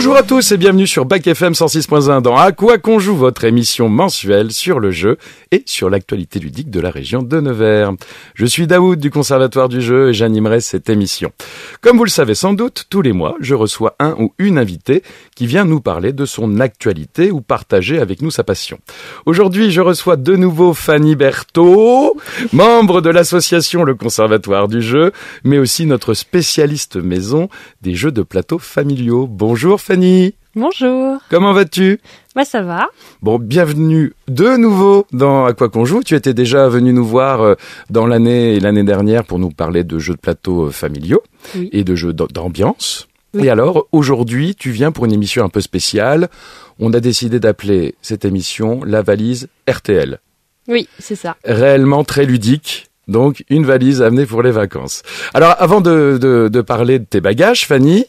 Bonjour à tous et bienvenue sur Bac FM 106.1 dans À quoi qu'on joue votre émission mensuelle sur le jeu et sur l'actualité ludique de la région de Nevers. Je suis Daoud du Conservatoire du jeu et j'animerai cette émission. Comme vous le savez sans doute, tous les mois, je reçois un ou une invitée qui vient nous parler de son actualité ou partager avec nous sa passion. Aujourd'hui, je reçois de nouveau Fanny Berthaud, membre de l'association Le Conservatoire du jeu, mais aussi notre spécialiste maison des jeux de plateau familiaux. Bonjour Bonjour. Comment vas-tu Bah ça va. Bon, bienvenue de nouveau dans À quoi qu'on joue. Tu étais déjà venu nous voir euh, dans l'année et l'année dernière pour nous parler de jeux de plateau euh, familiaux et de jeux d'ambiance. Et alors, aujourd'hui, tu viens pour une émission un peu spéciale. On a décidé d'appeler cette émission La valise RTL. Oui, c'est ça. Réellement très ludique. Donc une valise amenée pour les vacances. Alors avant de, parler de tes bagages, Fanny,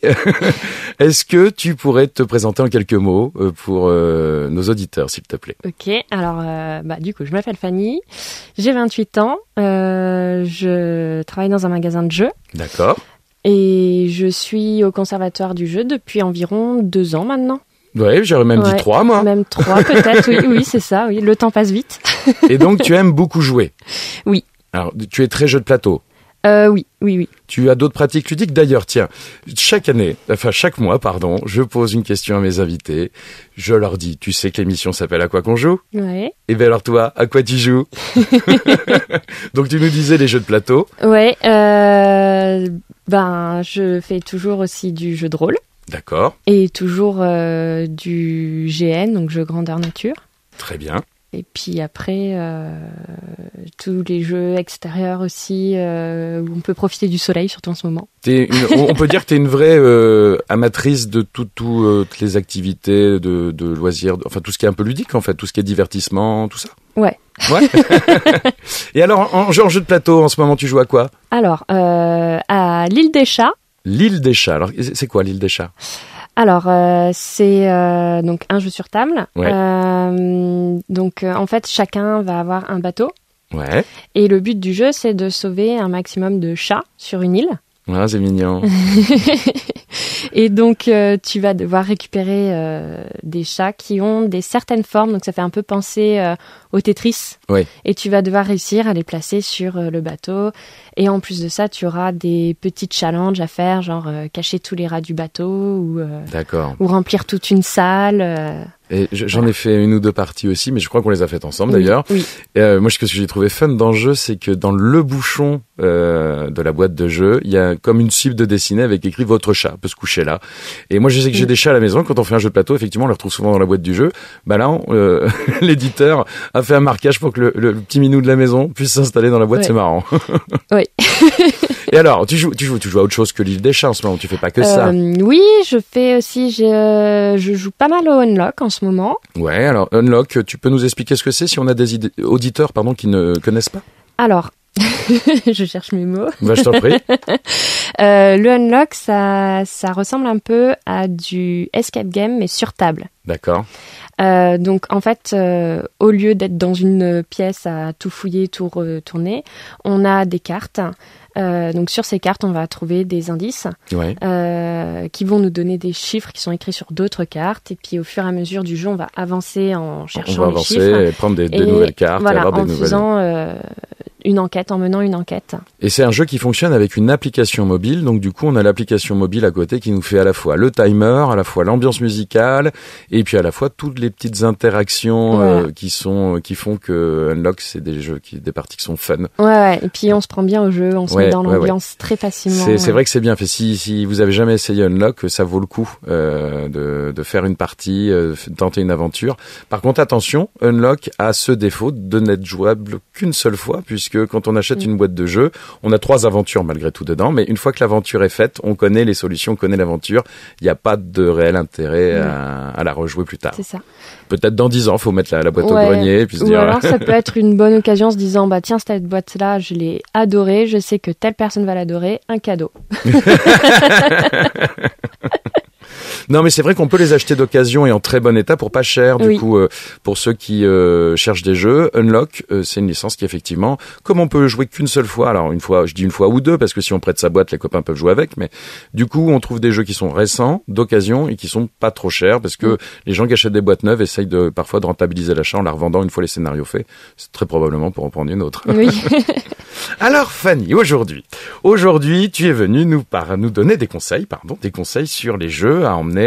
est-ce que tu pourrais te présenter en quelques mots euh, pour euh, nos auditeurs, s'il te plaît Ok, alors euh, bah, du coup, je m'appelle Fanny, j'ai 28 ans, je travaille dans un magasin de jeux. D'accord. Et je suis au conservatoire du jeu depuis environ deux ans maintenant. Ouais, j'aurais même dit trois, moi. Même trois, peut-être, oui, oui c'est ça, oui. Le temps passe vite. Et donc, tu aimes beaucoup jouer. Oui. Alors, tu es très jeu de plateau. Euh, oui, oui, oui. Tu as d'autres pratiques ludiques. D'ailleurs, tiens, chaque année, enfin chaque mois, pardon, je pose une question à mes invités. Je leur dis, tu sais que l'émission s'appelle À quoi qu'on joue Ouais. Et eh bien alors toi, à quoi tu joues Donc tu nous disais les jeux de plateau. Ouais, euh, ben je fais toujours aussi du jeu de rôle. D'accord. Et toujours euh, du GN, donc jeu grandeur nature. Très bien. Et puis après, euh, tous les jeux extérieurs aussi, euh, où on peut profiter du soleil, surtout en ce moment. on peut dire que tu es une vraie euh, amatrice de tout, tout, toutes les activités de, de loisirs, enfin tout ce qui est un peu ludique en fait, tout ce qui est divertissement, tout ça. Ouais. Ouais. Et alors, en, en, jeu de plateau, en ce moment, tu joues à quoi Alors, à l'île des chats. L'île des chats, alors c'est quoi l'île des chats alors, euh, c'est euh, donc un jeu sur table. Euh, donc, en fait, chacun va avoir un bateau. Et le but du jeu, c'est de sauver un maximum de chats sur une île. Ah, c'est mignon. et donc, euh, tu vas devoir récupérer euh, des chats qui ont des certaines formes, donc ça fait un peu penser aux euh, au Tetris. Oui. Et tu vas devoir réussir à les placer sur le bateau. Et en plus de ça, tu auras des petites challenges à faire, genre cacher tous les rats du bateau ou, ou remplir toute une salle. Et j'en ai fait une ou deux parties aussi, mais je crois qu'on les a faites ensemble d'ailleurs. Oui. Euh, moi, ce que j'ai trouvé fun dans le jeu, c'est que dans le bouchon euh, de la boîte de jeu, il y a comme une cible de dessinée avec écrit votre chat peut se coucher là. Et moi, je sais que j'ai mm. des chats à la maison. Quand on fait un jeu de plateau, effectivement, on les retrouve souvent dans la boîte du jeu. Bah là, euh, l'éditeur a fait un marquage pour que le, petit minou de la maison puisse s'installer dans la boîte. C'est marrant. oui. Et alors, tu joues, tu joues, tu joues à autre chose que l'île des chats en ce moment. Tu fais pas que ça. Euh, oui, je fais aussi. Je, je joue pas mal au unlock en ce moment. Ouais, alors Unlock, tu peux nous expliquer ce que c'est si on a des auditeurs pardon, qui ne connaissent pas Alors, je cherche mes mots. Bah, je t'en prie. Euh, le Unlock, ça, ça ressemble un peu à du escape game, mais sur table. D'accord. Euh, donc en fait, euh, au lieu d'être dans une pièce à tout fouiller, tout retourner, on a des cartes euh, donc sur ces cartes, on va trouver des indices euh, qui vont nous donner des chiffres qui sont écrits sur d'autres cartes. Et puis au fur et à mesure du jeu, on va avancer en cherchant on va avancer Et prendre des, nouvelles cartes. avoir en nouvelles... faisant euh, une enquête, en menant une enquête. Et c'est un jeu qui fonctionne avec une application mobile. Donc du coup, on a l'application mobile à côté qui nous fait à la fois le timer, à la fois l'ambiance musicale, et puis à la fois toutes les petites interactions euh, qui sont euh, qui font que Unlock c'est des jeux qui des parties qui sont fun. Ouais, ouais. et puis on se prend bien au jeu, on se met dans l'ambiance très facilement. C'est vrai que c'est bien fait. Si si vous avez jamais essayé Unlock, ça vaut le coup euh, de, de faire une partie, de tenter une aventure. Par contre, attention, Unlock a ce défaut de n'être jouable qu'une seule fois puisque quand on achète mm. une boîte de jeu, on a trois aventures malgré tout dedans, mais une fois que l'aventure est faite, on connaît les solutions, on connaît l'aventure. Il n'y a pas de réel intérêt mm. à, la rejouer plus tard. C'est ça. Peut-être dans dix ans, il faut mettre la, boîte au grenier et puis se Ou alors ça peut être une bonne occasion en se disant bah tiens cette boîte là, je l'ai adorée, je sais que telle personne va l'adorer, un cadeau. Non, mais c'est vrai qu'on peut les acheter d'occasion et en très bon état pour pas cher. Du coup, euh, pour ceux qui euh, cherchent des jeux, Unlock, euh, c'est une licence qui effectivement, comme on peut jouer qu'une seule fois, alors une fois, je dis une fois ou deux, parce que si on prête sa boîte, les copains peuvent jouer avec, mais du coup, on trouve des jeux qui sont récents, d'occasion et qui sont pas trop chers, parce que mm. les gens qui achètent des boîtes neuves essayent de parfois de rentabiliser l'achat en la revendant une fois les scénarios faits. C'est très probablement pour en prendre une autre. Oui. alors Fanny, aujourd'hui, aujourd'hui, tu es venue nous par nous donner des conseils, pardon, des conseils sur les jeux à emmener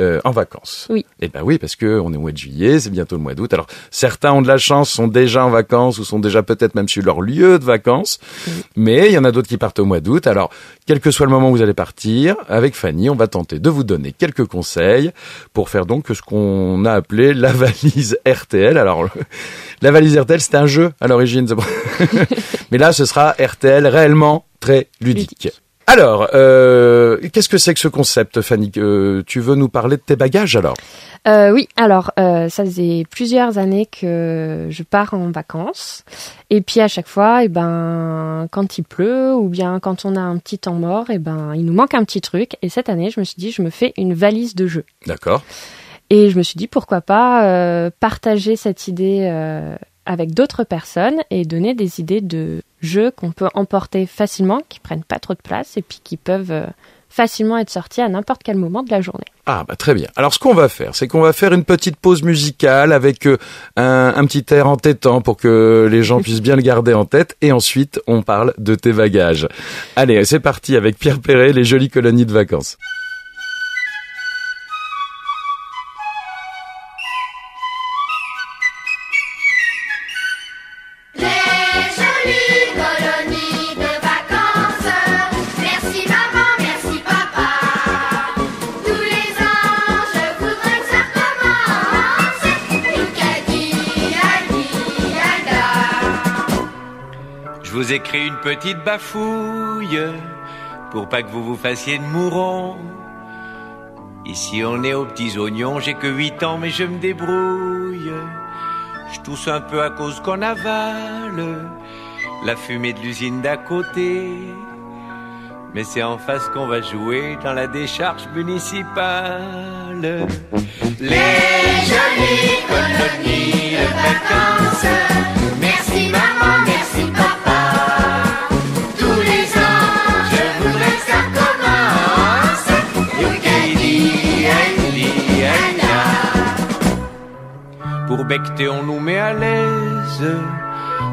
euh, en vacances. Oui. Eh ben oui, parce que on est au mois de juillet, c'est bientôt le mois d'août. Alors certains ont de la chance, sont déjà en vacances ou sont déjà peut-être même sur leur lieu de vacances. Mais il y en a d'autres qui partent au mois d'août. Alors quel que soit le moment où vous allez partir, avec Fanny, on va tenter de vous donner quelques conseils pour faire donc ce qu'on a appelé la valise RTL. Alors la valise RTL, c'était un jeu à l'origine, mais là ce sera RTL réellement très ludique. ludique. Alors, euh, qu'est-ce que c'est que ce concept, Fanny euh, Tu veux nous parler de tes bagages alors euh, Oui, alors, ça faisait plusieurs années que je pars en vacances. Et puis à chaque fois, eh ben, quand il pleut ou bien quand on a un petit temps mort, eh ben, il nous manque un petit truc. Et cette année, je me suis dit, je me fais une valise de jeu. D'accord. Et je me suis dit pourquoi pas partager cette idée avec d'autres personnes et donner des idées de jeux qu'on peut emporter facilement, qui prennent pas trop de place et puis qui peuvent euh, facilement être sortis à n'importe quel moment de la journée. Ah bah très bien. Alors ce qu'on va faire, c'est qu'on va faire une petite pause musicale avec euh, un, un, petit air entêtant pour que les gens puissent bien le garder en tête et ensuite on parle de tes bagages. Allez, c'est parti avec Pierre Perret, les jolies colonies de vacances. J'ai écris une petite bafouille pour pas que vous vous fassiez de mouron. Ici on est aux petits oignons, j'ai que huit ans mais je me débrouille. Je tousse un peu à cause qu'on avale la fumée de l'usine d'à côté. Mais c'est en face qu'on va jouer dans la décharge municipale. Les jolis colonies de vacances. Pour becter, on nous met à l'aise.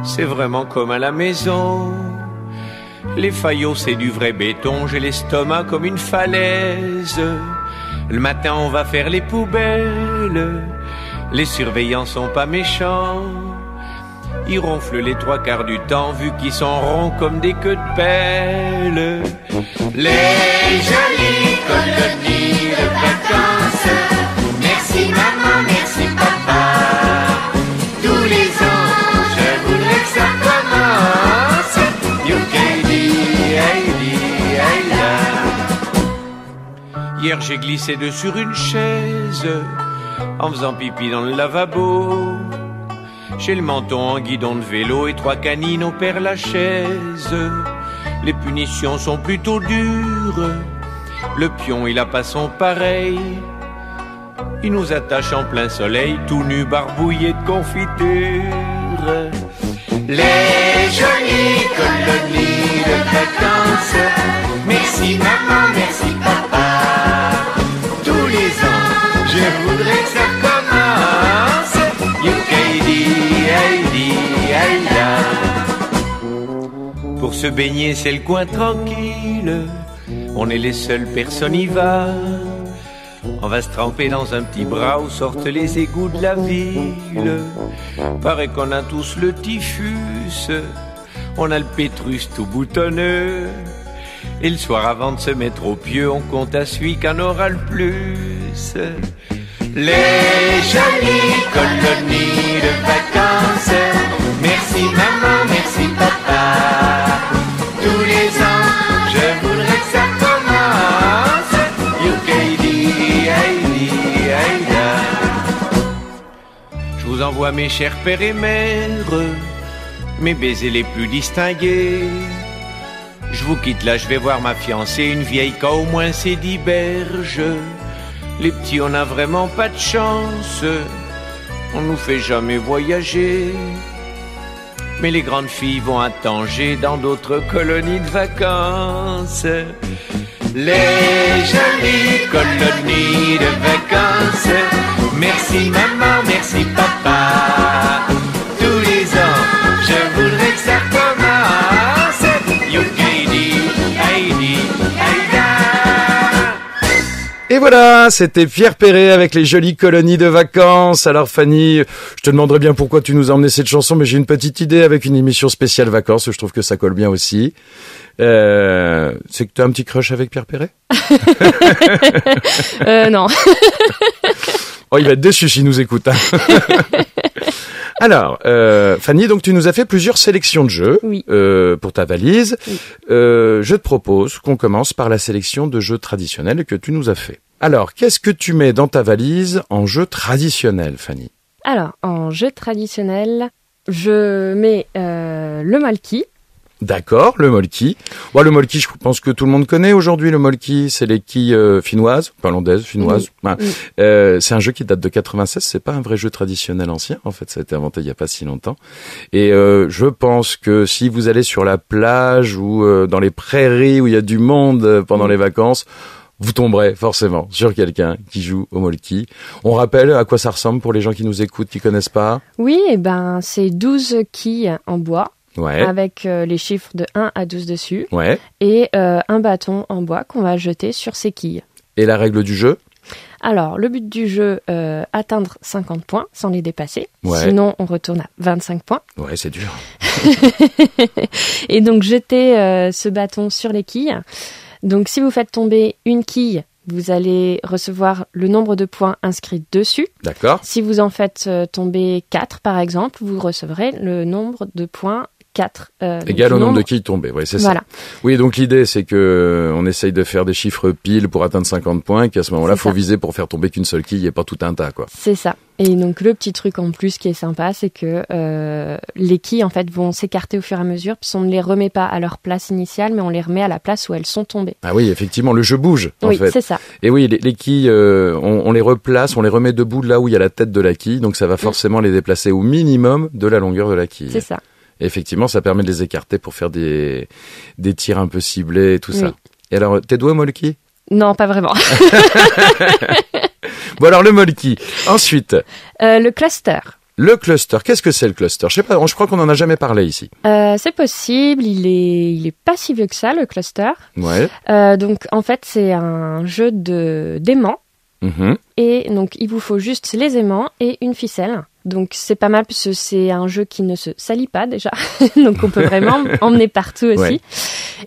C'est vraiment comme à la maison. Les faillots, c'est du vrai béton. J'ai l'estomac comme une falaise. Le matin, on va faire les poubelles. Les surveillants sont pas méchants. Ils ronflent les trois quarts du temps, vu qu'ils sont ronds comme des queues de pelle. Les jolies colonies de vacances. Merci maman, j'ai glissé de sur une chaise en faisant pipi dans le lavabo. J'ai le menton en guidon de vélo et trois canines au père chaise Les punitions sont plutôt dures. Le pion, il a pas son pareil. Il nous attache en plein soleil, tout nu, barbouillé de confiture. Les jolies colonies de vacances. Merci maman, merci Je voudrais que ça commence. Pour se baigner, c'est le coin tranquille. On est les seules personnes y va. On va se tremper dans un petit bras où sortent les égouts de la ville. Paraît qu'on a tous le typhus. On a le pétrus tout boutonneux. Et le soir avant de se mettre au pieu, on compte à celui qu'en aura le plus. Les jolies colonies de vacances, merci maman, merci papa. Tous les ans, je voudrais que ça commence. Yukaidi, aïdi, aïda. Je vous envoie mes chers pères et mères, mes baisers les plus distingués. Je vous quitte là, je vais voir ma fiancée, une vieille qu'au au moins c'est dix les petits, on n'a vraiment pas de chance, on nous fait jamais voyager. Mais les grandes filles vont à Tanger dans d'autres colonies de vacances. Les jolies colonies de vacances. Merci maman, merci papa. Et voilà, c'était Pierre Perret avec les jolies colonies de vacances. Alors Fanny, je te demanderais bien pourquoi tu nous as emmené cette chanson, mais j'ai une petite idée avec une émission spéciale vacances, je trouve que ça colle bien aussi. Euh, c'est que tu as un petit crush avec Pierre Perret euh, Non. oh, il va être déçu s'il nous écoute. Hein. Alors, euh, Fanny, donc tu nous as fait plusieurs sélections de jeux euh, pour ta valise. Euh, je te propose qu'on commence par la sélection de jeux traditionnels que tu nous as fait. Alors, qu'est-ce que tu mets dans ta valise en jeu traditionnel, Fanny Alors, en jeu traditionnel, je mets le Malkit. D'accord, le molki. Ouais, le molki, je pense que tout le monde connaît aujourd'hui. Le molki, c'est les quilles euh, finnoises, finlandaises, finnoises. Euh, c'est un jeu qui date de 96. C'est pas un vrai jeu traditionnel ancien. En fait, ça a été inventé il y a pas si longtemps. Et euh, je pense que si vous allez sur la plage ou dans les prairies où il y a du monde pendant les vacances, vous tomberez forcément sur quelqu'un qui joue au molki. On rappelle à quoi ça ressemble pour les gens qui nous écoutent, qui connaissent pas Oui, eh ben, c'est 12 quilles en bois avec euh, les chiffres de 1 à 12 dessus ouais. et euh, un bâton en bois qu'on va jeter sur ces quilles. Et la règle du jeu alors, le but du jeu, euh, atteindre 50 points sans les dépasser. Sinon, on retourne à 25 points. Ouais, c'est dur. et donc, jeter ce bâton sur les quilles. Donc, si vous faites tomber une quille, vous allez recevoir le nombre de points inscrits dessus. D'accord. Si vous en faites tomber 4, par exemple, vous recevrez le nombre de points 4. Euh, Égal au nombre, de quilles tombées, oui, c'est ça. Oui, donc l'idée, c'est que euh, on essaye de faire des chiffres piles pour atteindre 50 points, qu'à ce moment-là, faut viser pour faire tomber qu'une seule quille et pas tout un tas, quoi. C'est ça. Et donc le petit truc en plus qui est sympa, c'est que euh, les quilles en fait vont s'écarter au fur et à mesure, puis on ne les remet pas à leur place initiale, mais on les remet à la place où elles sont tombées. Ah oui, effectivement, le jeu bouge. oui, c'est ça. Et oui, les, les quilles, on, les replace, on les remet debout là où il y a la tête de la quille, donc ça va mm. forcément les déplacer au minimum de la longueur de la quille. C'est ça effectivement, ça permet de les écarter pour faire des, des tirs un peu ciblés et tout ça. Et alors, t'es doigts au molki Non, pas vraiment. bon, alors le molki. Ensuite euh, Le cluster. Le cluster, qu'est-ce que c'est le cluster Je sais pas, je crois qu'on n'en a jamais parlé ici. Euh, c'est possible, il est, il est pas si vieux que ça, le cluster. Ouais. Euh, donc en fait, c'est un jeu de d'aimants. Mm-hmm. Et donc il vous faut juste les aimants et une ficelle. Donc c'est pas mal parce que c'est un jeu qui ne se salit pas déjà, donc on peut vraiment emmener partout aussi.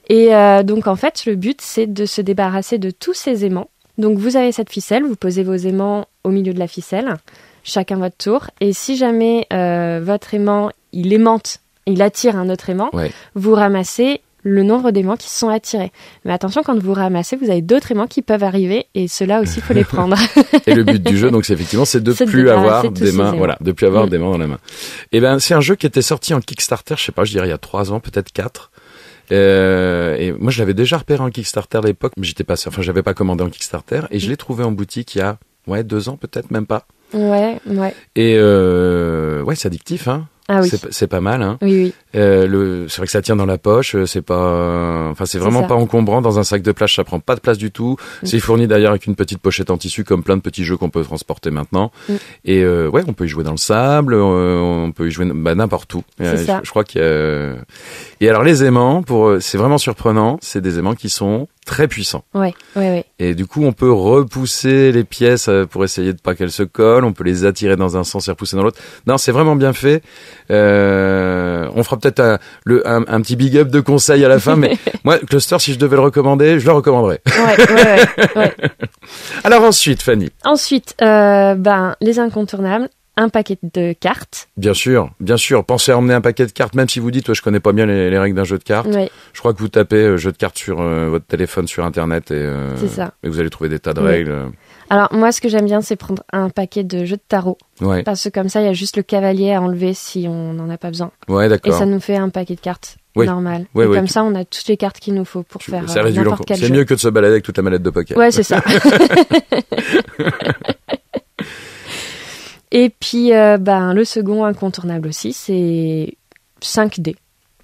Et euh, donc en fait le but c'est de se débarrasser de tous ces aimants. Donc vous avez cette ficelle, vous posez vos aimants au milieu de la ficelle, chacun votre tour. Et si jamais euh, votre aimant il aimante, il attire un autre aimant, vous ramassez le nombre d'aimants qui sont attirés. Mais attention, quand vous ramassez, vous avez d'autres aimants qui peuvent arriver et cela aussi, il faut les prendre. et le but du jeu, donc, c'est effectivement, c'est de plus avoir des mains, voilà, de plus avoir mm. des mains dans la main. Et eh ben, c'est un jeu qui était sorti en Kickstarter, je sais pas, je dirais il y a trois ans, peut-être quatre. Euh, et moi, je l'avais déjà repéré en Kickstarter à l'époque, mais j'étais pas Enfin, j'avais pas commandé en Kickstarter et je l'ai trouvé en boutique il y a ouais deux ans, peut-être même pas. Ouais, ouais. Et euh, ouais, c'est addictif, hein. Ah oui. C'est pas mal. Hein. Oui, oui. Euh, c'est vrai que ça tient dans la poche. Euh, c'est pas, enfin, c'est vraiment pas encombrant dans un sac de plage. Ça prend pas de place du tout. Mm. C'est fourni d'ailleurs avec une petite pochette en tissu, comme plein de petits jeux qu'on peut transporter maintenant. Mm. Et euh, ouais, on peut y jouer dans le sable. Euh, on peut y jouer bah, n'importe où. Je, crois que. Et alors les aimants, pour, c'est vraiment surprenant. C'est des aimants qui sont très puissants. Ouais, ouais, ouais. Et du coup, on peut repousser les pièces euh, pour essayer de pas qu'elles se collent. On peut les attirer dans un sens et repousser dans l'autre. Non, c'est vraiment bien fait. Euh, on fera peut-être un, un, petit big up de conseil à la fin, mais moi, Cluster, si je devais le recommander, je le recommanderais. ouais, ouais, ouais. Alors ensuite, Fanny. Ensuite, euh, ben les incontournables un paquet de cartes. Bien sûr, bien sûr. Pensez à emmener un paquet de cartes, même si vous dites, je connais pas bien les, règles d'un jeu de cartes. Je crois que vous tapez euh, jeu de cartes sur euh, votre téléphone, sur Internet, euh, et, vous allez trouver des tas de règles. Alors, moi, ce que j'aime bien, c'est prendre un paquet de jeux de tarot. Parce que comme ça, il y a juste le cavalier à enlever si on n'en a pas besoin. Et ça nous fait un paquet de cartes. Normal. Et comme ça, on a toutes les cartes qu'il nous faut pour faire. jeu. C'est mieux que de se balader avec toute la mallette de poker. Ouais, c'est ça. Et puis, euh, ben, le second incontournable aussi, c'est 5D.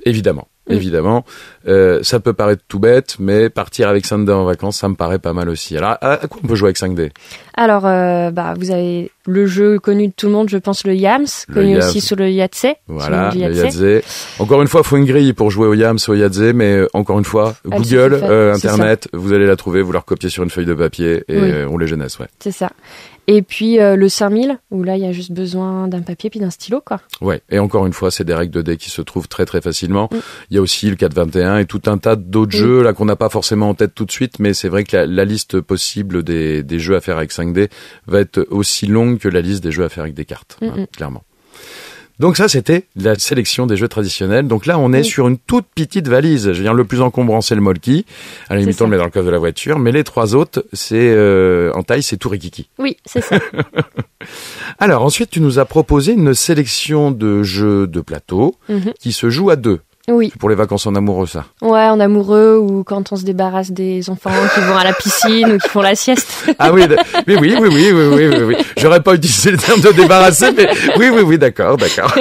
Évidemment. Mm. Évidemment, euh, ça peut paraître tout bête, mais partir avec 5D en vacances, ça me paraît pas mal aussi. Alors, à, quoi on peut jouer avec 5D Alors, euh, bah, vous avez le jeu connu de tout le monde, je pense le Yams, connu aussi sous le Yatse. Voilà, le le Encore une fois, il faut une grille pour jouer au Yams, au Yatse, mais encore une fois, ah, Google, Internet, vous allez la trouver, vous la recopiez sur une feuille de papier et on les jeunesse, ouais. C'est ça. Et puis euh, le 5000, où là, il y a juste besoin d'un papier puis d'un stylo, quoi. Ouais. Et encore une fois, c'est des règles de dés qui se trouvent très très facilement. Mm. Il y a aussi le 421 et tout un tas d'autres mm. jeux là qu'on n'a pas forcément en tête tout de suite, mais c'est vrai que la, liste possible des, des, jeux à faire avec 5D va être aussi longue que la liste des jeux à faire avec des cartes, mm, hein, clairement. Donc ça, c'était la sélection des jeux traditionnels. Donc là, on est sur une toute petite valise. Je veux le plus encombrant, c'est le molki. À la limite, on le met dans le coffre de la voiture. Mais les trois autres, c'est euh, en taille, c'est rikiki. Oui, c'est ça. Alors ensuite, tu nous as proposé une sélection de jeux de plateau mhm. qui se joue à deux. Oui. pour les vacances en amoureux, ça. Ouais, en amoureux ou quand on se débarrasse des enfants qui vont à la piscine ou qui font la sieste. Ah oui, oui, oui, oui, oui, oui, oui. J'aurais pas utilisé le terme de débarrasser, mais oui, oui, oui, d'accord, d'accord.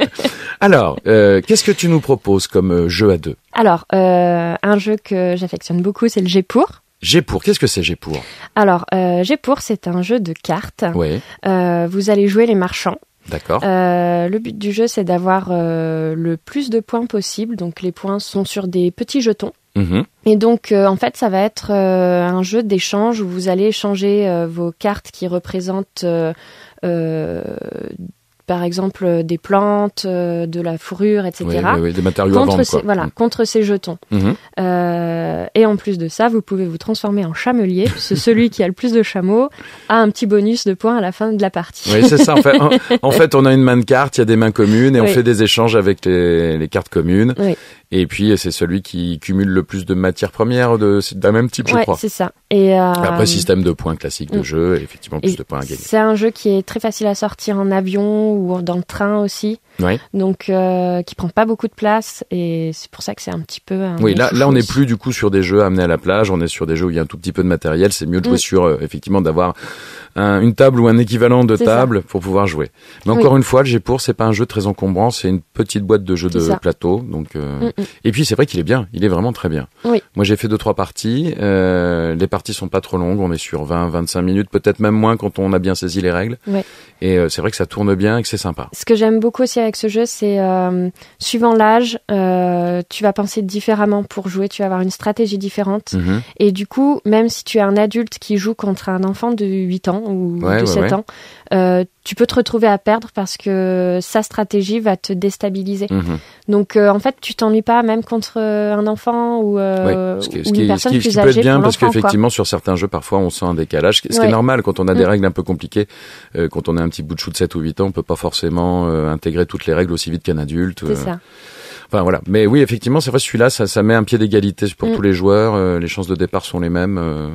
Alors, euh, qu'est-ce que tu nous proposes comme euh, jeu à deux Alors, euh, un jeu que j'affectionne beaucoup, c'est le G pour. pour, qu'est-ce que c'est G pour Alors, euh, pour, c'est un jeu de cartes. Oui. vous allez jouer les marchands D'accord. Euh, le but du jeu, c'est d'avoir euh, le plus de points possible. Donc les points sont sur des petits jetons. Mm-hmm. Et donc, euh, en fait, ça va être euh, un jeu d'échange où vous allez échanger vos cartes qui représentent par exemple euh, des plantes, euh, de la fourrure, etc. Oui, des matériaux contre à Voilà, mm. contre ces jetons. Mhm. Euh, et en plus de ça, vous pouvez vous transformer en chamelier. puisque celui qui a le plus de chameaux a un petit bonus de points à la fin de la partie. Oui, c'est ça. En fait, on a une main de carte, il y a des mains communes et on fait des échanges avec les, les cartes communes. Et puis c'est celui qui cumule le plus de matières premières de d'un même type, je crois. c'est ça. Et euh... après système de points classique de mm. jeu, effectivement plus de points à gagner. C'est un jeu qui est très facile à sortir en avion ou dans le train aussi donc euh, qui prend pas beaucoup de place et c'est pour ça que c'est un petit peu. oui, là, là, on n'est plus du coup sur des jeux amenés à la plage, on est sur des jeux où il y a un tout petit peu de matériel. C'est mieux de jouer mm. sur euh, effectivement d'avoir une table ou un équivalent de table pour pouvoir jouer. Mais encore une fois, le pour c'est pas un jeu très encombrant, c'est une petite boîte de jeux de plateau. Donc, euh, mm, mm. et puis c'est vrai qu'il est bien, il est vraiment très bien. Moi, j'ai fait deux trois parties. Euh, les parties sont pas trop longues, on est sur 20, 25 minutes, peut-être même moins quand on a bien saisi les règles. Oui. Et euh, c'est vrai que ça tourne bien et que c'est sympa. Ce que j'aime beaucoup aussi avec ce jeu, c'est euh, suivant l'âge, euh, tu vas penser différemment pour jouer, tu vas avoir une stratégie différente. Mhm. Et du coup, même si tu es un adulte qui joue contre un enfant de 8 ans ou de 7 ans, tu peux te retrouver à perdre parce que sa stratégie va te déstabiliser. Mhm. Donc euh, en fait, tu t'ennuies pas même contre euh, un enfant ou, une personne plus âgée. peut être bien parce qu'effectivement sur certains jeux parfois on sent un décalage, ce qui est normal quand on a des mm. règles un peu compliquées. Euh, quand on a un petit bout de chou de 7 ou 8 ans, on peut pas forcément intégrer toutes les règles aussi vite qu'un adulte. C'est ça. Enfin voilà. Mais oui, effectivement, c'est vrai, celui-là, ça, ça met un pied d'égalité pour mm. tous les joueurs. Euh, les chances de départ sont les mêmes. Euh,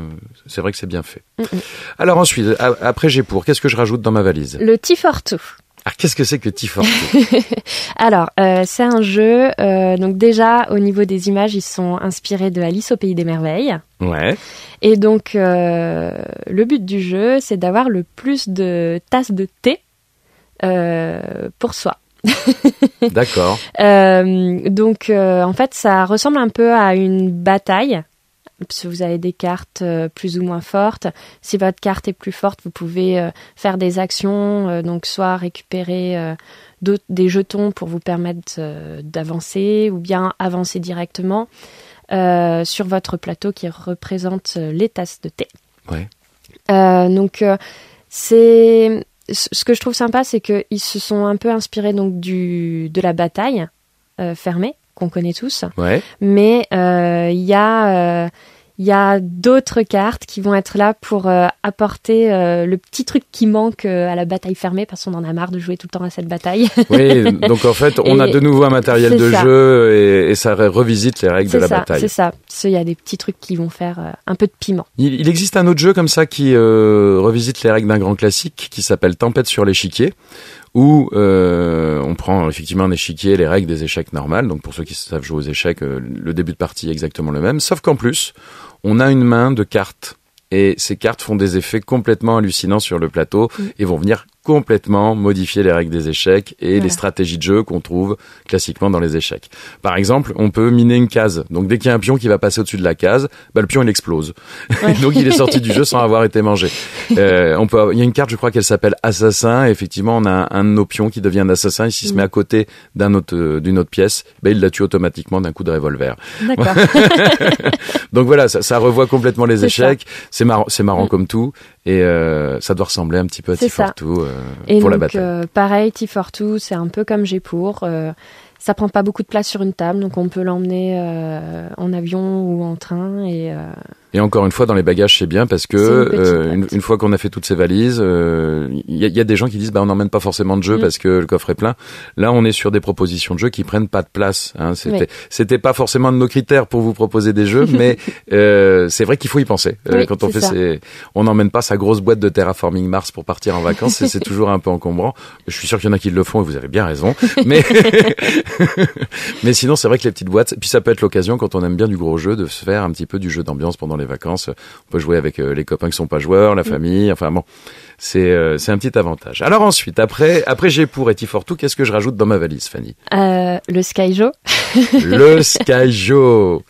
c'est vrai que c'est bien fait. Mm, mm. Alors ensuite, après j'ai pour, qu'est-ce que je rajoute dans ma valise Le Tifortou. Ah, qu'est-ce que c'est que Tifortou Alors, euh, c'est un jeu. donc déjà, au niveau des images, ils sont inspirés de Alice au pays des merveilles. Ouais. Et donc, le but du jeu, c'est d'avoir le plus de tasses de thé pour soi. D'accord. Euh, donc, euh, en fait, ça ressemble un peu à une bataille. Si vous avez des cartes euh, plus ou moins fortes, si votre carte est plus forte, vous pouvez faire des actions, donc soit récupérer des jetons pour vous permettre d'avancer, ou bien avancer directement sur votre plateau qui représente les tasses de thé. Ouais. donc, c'est ce que je trouve sympa, c'est qu'ils se sont un peu inspirés donc du, de la bataille euh, fermée qu'on connaît tous. Mais euh, il y a euh, il y a d'autres cartes qui vont être là pour euh, apporter euh, le petit truc qui manque euh, à la bataille fermée parce qu'on en a marre de jouer tout le temps à cette bataille. oui, donc en fait, on a de nouveau un matériel de jeu et, ça revisite les règles de la bataille. C'est ça. Il y a des petits trucs qui vont faire un peu de piment. Il, existe un autre jeu comme ça qui revisite les règles d'un grand classique qui s'appelle Tempête sur l'échiquier où on prend effectivement un échiquier, les règles des échecs normales. Donc pour ceux qui savent jouer aux échecs, le début de partie est exactement le même, sauf qu'en plus, on a une main de cartes et ces cartes font des effets complètement hallucinants sur le plateau et vont venir complètement modifier les règles des échecs et les stratégies de jeu qu'on trouve classiquement dans les échecs. Par exemple, on peut miner une case. Donc dès qu'il y a un pion qui va passer au-dessus de la case, bah, le pion il explose. Donc il est sorti du jeu sans avoir été mangé. Euh, on peut, il y a une carte, je crois qu'elle s'appelle Assassin. effectivement, on a un, de nos pions qui devient un assassin. Et s'il se mm. met à côté d'un autre, euh, d'une autre pièce, bah, il la tue automatiquement d'un coup de revolver. D'accord. Donc voilà, ça, revoit complètement les échecs. C'est marrant, c'est marrant mm. comme tout. Et euh, ça doit ressembler un petit peu à Tifortou euh, pour la la bataille. Euh, pareil, Tifortou, c'est un peu comme j'ai pour. Euh, ça prend pas beaucoup de place sur une table, donc on peut l'emmener euh, en avion ou en train et et encore une fois, dans les bagages, c'est bien parce que euh, une, fois qu'on a fait toutes ces valises, il euh, y, a des gens qui disent bah on n'emmène pas forcément de jeu mm. parce que le coffre est plein. Là, on est sur des propositions de jeux qui prennent pas de place. Hein. C'était pas forcément de nos critères pour vous proposer des jeux, mais euh, c'est vrai qu'il faut y penser quand on fait c'est On n'emmène pas sa grosse boîte de terraforming Mars pour partir en vacances. c'est toujours un peu encombrant. Je suis sûr qu'il y en a qui le font et vous avez bien raison. Mais mais sinon, c'est vrai que les petites boîtes. Puis ça peut être l'occasion quand on aime bien du gros jeu de se faire un petit peu du jeu d'ambiance pendant les vacances, on peut jouer avec euh, les copains qui sont pas joueurs, la mm. famille, enfin bon, euh, c'est un petit avantage. Alors ensuite, après après j'ai pour et tout. qu'est-ce que je rajoute dans ma valise, Fanny euh, Le Skyjo. le Skyjo.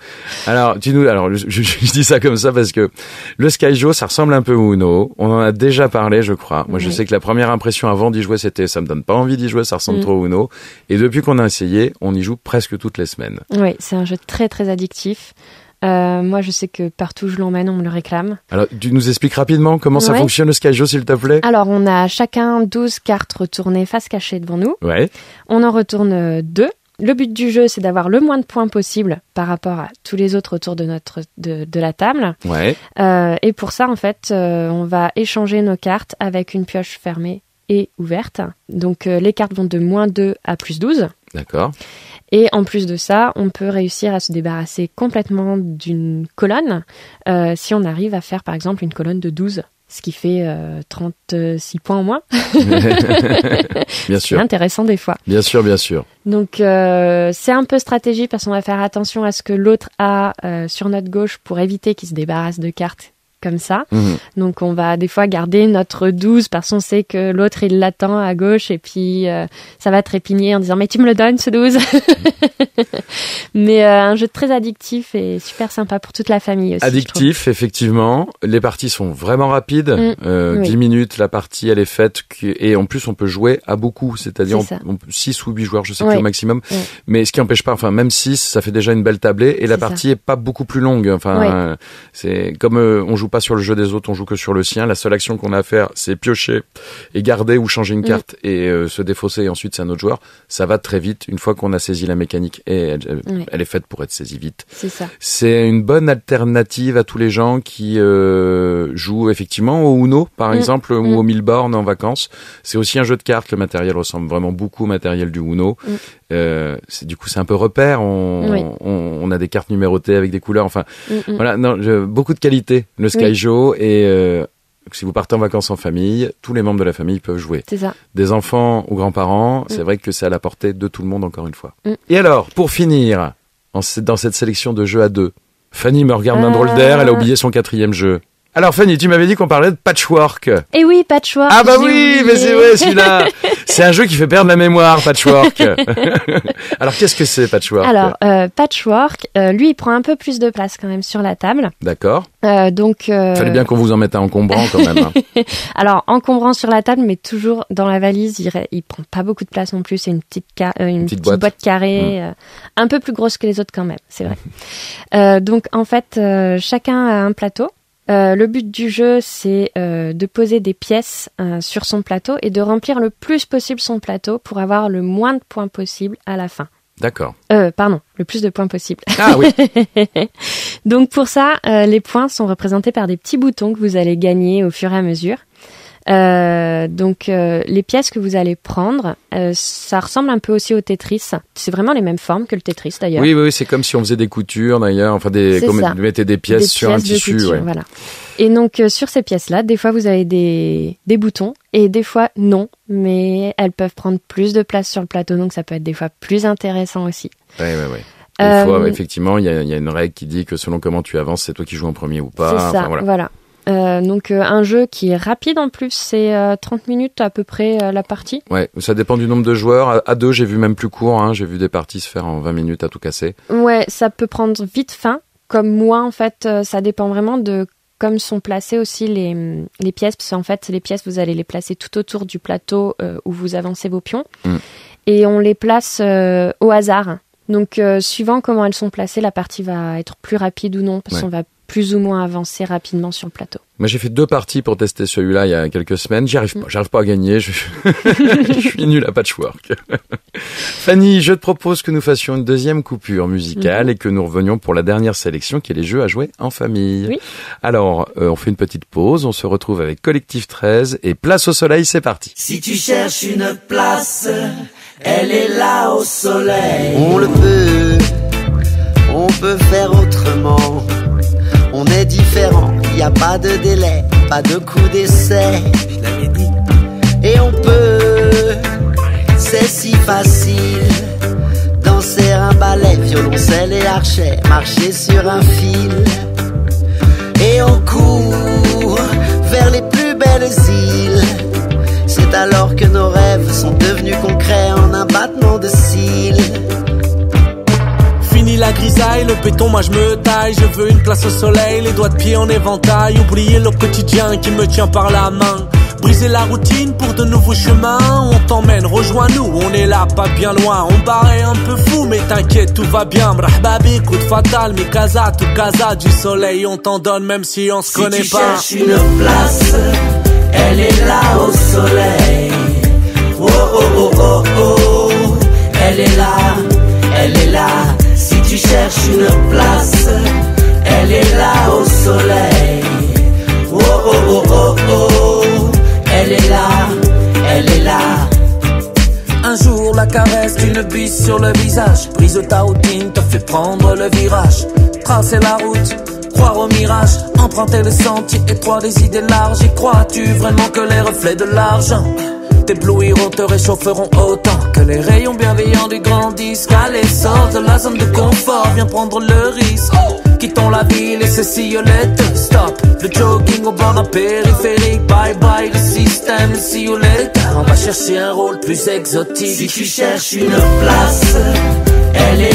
Alors tu nous, alors je, dis ça comme ça parce que le Skyjo, ça ressemble un peu à Uno. On en a déjà parlé, je crois. Moi, je sais que la première impression avant d'y jouer, c'était ça me donne pas envie d'y jouer, ça ressemble mm. trop à Uno. Et depuis qu'on a essayé, on y joue presque toutes les semaines. Oui, c'est un jeu très très addictif. Euh, moi, je sais que partout où je l'emmène, on me le réclame. Alors, tu nous expliques rapidement comment ça fonctionne le Skyjo, s'il te plaît Alors, on a chacun 12 cartes retournées face cachée devant nous. Ouais. On en retourne euh, deux. Le but du jeu, c'est d'avoir le moins de points possible par rapport à tous les autres autour de, notre, de, la table. Ouais. Euh, et pour ça, en fait, on va échanger nos cartes avec une pioche fermée et ouverte. Donc, les cartes vont de moins 2 à plus 12. D'accord. Et en plus de ça, on peut réussir à se débarrasser complètement d'une colonne euh, si on arrive à faire par exemple une colonne de 12 ce qui fait 36 euh, points en moins. bien sûr. Intéressant des fois. Bien sûr, bien sûr. Donc euh, c'est un peu stratégie parce qu'on va faire attention à ce que l'autre a euh, sur notre gauche pour éviter qu'il se débarrasse de cartes comme ça. Mhm. Donc on va des fois garder notre 12 parce qu'on sait que l'autre il l'attend à gauche et puis euh, ça va trépigner en disant mais tu me le donnes ce 12. mais euh, un jeu très addictif et super sympa pour toute la famille aussi. Addictif effectivement, les parties sont vraiment rapides, 10 mm. euh, minutes la partie elle est faite et en plus on peut jouer à beaucoup, c'est-à-dire 6 ou 8 joueurs, je sais plus au maximum, mais ce qui empêche pas enfin même 6, ça fait déjà une belle tablée et la partie est pas beaucoup plus longue enfin c'est comme on joue sur le jeu des autres, on joue que sur le sien. La seule action qu'on a à faire, c'est piocher et garder ou changer une mm. carte et euh, se défausser. Et ensuite, c'est un autre joueur. Ça va très vite une fois qu'on a saisi la mécanique et elle, est faite pour être saisie vite. C'est ça. C'est une bonne alternative à tous les gens qui euh, jouent effectivement au Uno, par mm. exemple, ou mm. au Milborn en vacances. C'est aussi un jeu de cartes. Le matériel ressemble vraiment beaucoup au matériel du Uno. Euh, c'est du coup c'est un peu repère. On, a des cartes numérotées avec des couleurs. Enfin, mm, mm. voilà, beaucoup de qualité. Le Sky et euh, si vous partez en vacances en famille, tous les membres de la famille peuvent jouer. Des enfants ou grands-parents, mm. c'est vrai que c'est à la portée de tout le monde encore une fois. Et alors, pour finir, dans cette sélection de jeux à deux, Fanny me regarde d'un drôle ah. d'air. Elle a oublié son quatrième jeu. Alors Fanny, tu m'avais dit qu'on parlait de patchwork. Eh oui, patchwork. Ah bah oui, mais c'est vrai celui-là. c'est un jeu qui fait perdre la mémoire, patchwork. Alors qu'est-ce que c'est patchwork Alors euh, patchwork, euh, lui, il prend un peu plus de place quand même sur la table. D'accord. Euh, donc. Euh, Fallait bien qu'on vous en mette un encombrant quand même. Hein. Alors encombrant sur la table, mais toujours dans la valise, il, prend pas beaucoup de place non plus. C'est une petite, ca... Euh, une, petite, boîte. carrée, mm. un peu plus grosse que les autres quand même, c'est vrai. donc en fait, chacun a un plateau. Euh, le but du jeu, c'est euh, de poser des pièces euh, sur son plateau et de remplir le plus possible son plateau pour avoir le moins de points possible à la fin. D'accord. pardon, le plus de points possible. Ah oui. Donc pour ça, les points sont représentés par des petits boutons que vous allez gagner au fur et à mesure. Euh, donc euh, les pièces que vous allez prendre, euh, ça ressemble un peu aussi au Tetris. C'est vraiment les mêmes formes que le Tetris d'ailleurs. Oui, oui, c'est comme si on faisait des coutures d'ailleurs, enfin des, comme on mettait des pièces sur un tissu. Voilà. Et donc sur ces pièces-là, des fois vous avez des, des boutons et des fois non, mais elles peuvent prendre plus de place sur le plateau, donc ça peut être des fois plus intéressant aussi. Oui, oui, oui. Des fois, effectivement, il y a, y a, une règle qui dit que selon comment tu avances, c'est toi qui joues en premier ou pas. C'est ça, voilà. Euh, donc euh, un jeu qui est rapide en plus, c'est 30 euh, minutes à peu près la partie. Ouais, ça dépend du nombre de joueurs. À, deux, j'ai vu même plus court. Hein. J'ai vu des parties se faire en 20 minutes à tout casser. Ouais, ça peut prendre vite fin. Comme moi, en fait, ça dépend vraiment de comme sont placées aussi mm, les, pièces, parce qu'en fait, les pièces, vous allez les placer tout autour du plateau où vous avancez vos pions. Mm. Et on les place au hasard. Donc, suivant comment elles sont placées, la partie va être plus rapide ou non, parce qu'on va plus ou moins avancer rapidement sur le plateau. Moi, j'ai fait deux parties pour tester celui-là il y a quelques semaines. J'y mm. pas. J'arrive pas à gagner. Je, suis nul à patchwork. Fanny, je te propose que nous fassions une deuxième coupure musicale mm-hmm. et que nous revenions pour la dernière sélection qui est les jeux à jouer en famille. Alors, euh, on fait une petite pause. On se retrouve avec Collectif 13 et Place au Soleil. C'est parti. Si tu cherches une place, elle est là au soleil. On le peut. On peut faire autrement. On est différent, y a pas de délai, pas de coup d'essai. Et on peut, c'est si facile. Danser un ballet, violoncelle et archet, marcher sur un fil. Et on court vers les le béton moi je me taille, je veux une place au soleil, les doigts de pied en éventail, oublier le quotidien qui me tient par la main. Briser la routine pour de nouveaux chemins, on t'emmène, rejoins-nous, on est là, pas bien loin, on paraît un peu fou, mais t'inquiète, tout va bien, brahbabi, coup de fatal, mais casa, tout casa, du soleil, on t'en donne même si on se connaît tu pas. Cherches une place, elle est là au soleil, oh oh oh oh, oh. elle est là, elle est là tu cherches une place, elle est là au soleil. Oh oh oh oh oh, elle est là, elle est là. Un jour la caresse d'une bise sur le visage, Brise ta routine te fait prendre le virage. Tracer la route, croire au mirage, emprunter le sentier étroit des idées larges. Et crois-tu vraiment que les reflets de l'argent? t'éblouiront, te réchaufferont autant que les rayons bienveillants du grand disque. À l'essor de la zone de confort, viens prendre le risque. Quittons la ville et ses silhouettes. Oh, stop, le jogging au bord d'un périphérique. Bye bye, le système, le On va chercher un rôle plus exotique. Si tu cherches une place, elle est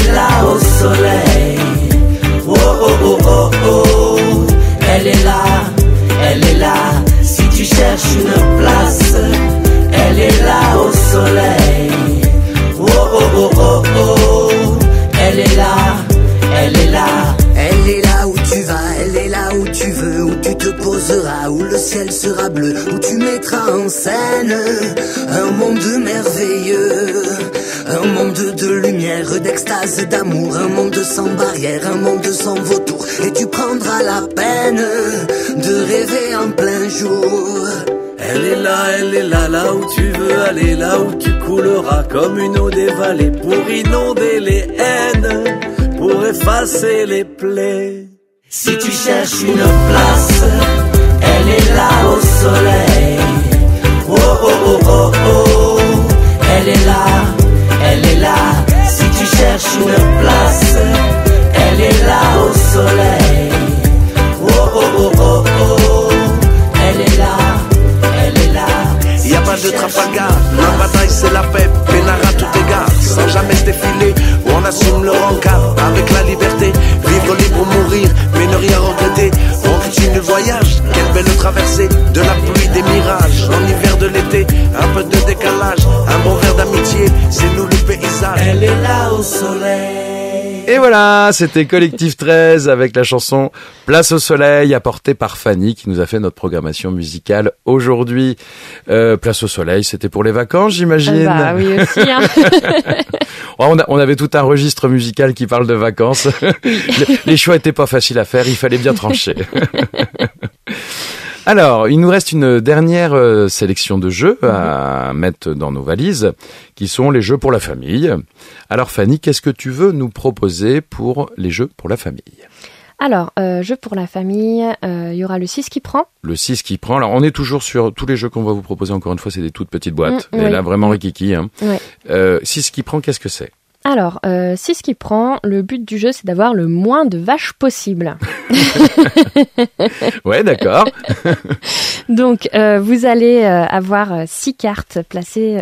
là, là où tu veux aller, là où tu couleras comme une eau des vallées pour inonder les haines, pour effacer les plaies. Si tu cherches une place, elle est là au soleil. de la pluie, des mirages, en hiver de l'été, un peu de décalage, un d'amitié, c'est nous le Elle est là au soleil. Et voilà, c'était Collectif 13 avec la chanson Place au Soleil apportée par Fanny qui nous a fait notre programmation musicale aujourd'hui. Euh, Place au Soleil, c'était pour les vacances, j'imagine. Ah bah oui aussi. Hein. Oh, on, avait tout un registre musical qui parle de vacances. les, les choix étaient pas faciles à faire, il fallait bien trancher. Alors, il nous reste une dernière euh, sélection de jeux à mhm. mettre dans nos valises, qui sont les jeux pour la famille. Alors Fanny, qu'est-ce que tu veux nous proposer pour les jeux pour la famille alors, euh, jeu pour la famille, euh, il y aura le 6 qui prend. Le 6 qui prend. Alors, on est toujours sur tous les jeux qu'on va vous proposer, encore une fois, c'est des toutes petites boîtes. Mm, Mais là, vraiment, mm. Rikiki. Hein. 6 euh, qui prend, qu'est-ce que c'est alors, euh, si ce qui prend. Le but du jeu, c'est d'avoir le moins de vaches possible. ouais, d'accord. Donc, euh, vous allez euh, avoir six cartes placées